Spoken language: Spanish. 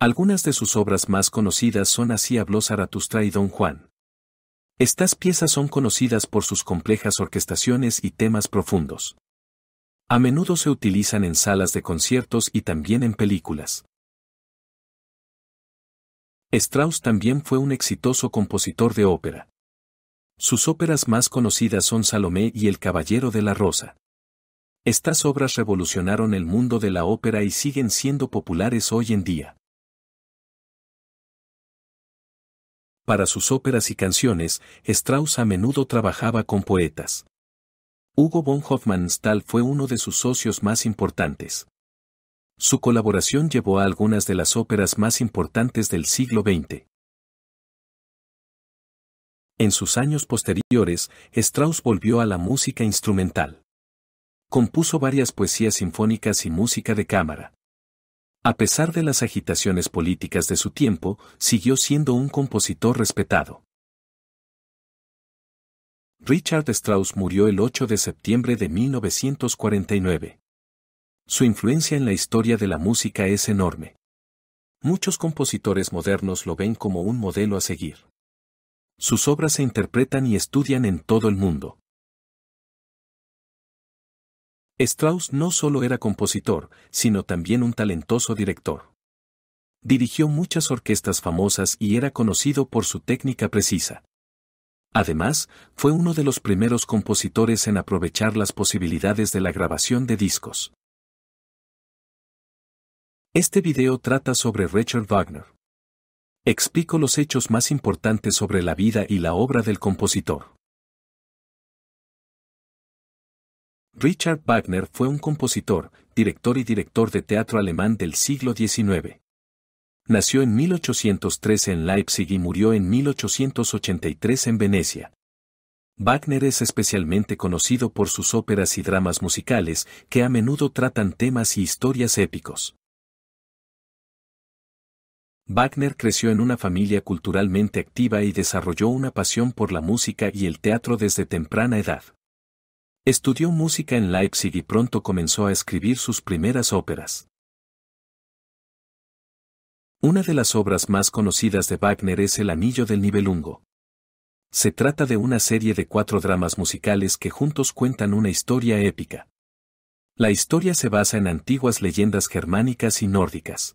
Algunas de sus obras más conocidas son Así habló Zaratustra y Don Juan. Estas piezas son conocidas por sus complejas orquestaciones y temas profundos. A menudo se utilizan en salas de conciertos y también en películas. Strauss también fue un exitoso compositor de ópera. Sus óperas más conocidas son Salomé y El Caballero de la Rosa. Estas obras revolucionaron el mundo de la ópera y siguen siendo populares hoy en día. Para sus óperas y canciones, Strauss a menudo trabajaba con poetas. Hugo von Hofmannsthal fue uno de sus socios más importantes. Su colaboración llevó a algunas de las óperas más importantes del siglo XX. En sus años posteriores, Strauss volvió a la música instrumental. Compuso varias poesías sinfónicas y música de cámara. A pesar de las agitaciones políticas de su tiempo, siguió siendo un compositor respetado. Richard Strauss murió el 8 de septiembre de 1949. Su influencia en la historia de la música es enorme. Muchos compositores modernos lo ven como un modelo a seguir. Sus obras se interpretan y estudian en todo el mundo. Strauss no solo era compositor, sino también un talentoso director. Dirigió muchas orquestas famosas y era conocido por su técnica precisa. Además, fue uno de los primeros compositores en aprovechar las posibilidades de la grabación de discos. Este video trata sobre Richard Wagner. Explico los hechos más importantes sobre la vida y la obra del compositor. Richard Wagner fue un compositor, director y director de teatro alemán del siglo XIX. Nació en 1813 en Leipzig y murió en 1883 en Venecia. Wagner es especialmente conocido por sus óperas y dramas musicales que a menudo tratan temas y historias épicos. Wagner creció en una familia culturalmente activa y desarrolló una pasión por la música y el teatro desde temprana edad. Estudió música en Leipzig y pronto comenzó a escribir sus primeras óperas. Una de las obras más conocidas de Wagner es El Anillo del Nibelungo. Se trata de una serie de cuatro dramas musicales que juntos cuentan una historia épica. La historia se basa en antiguas leyendas germánicas y nórdicas.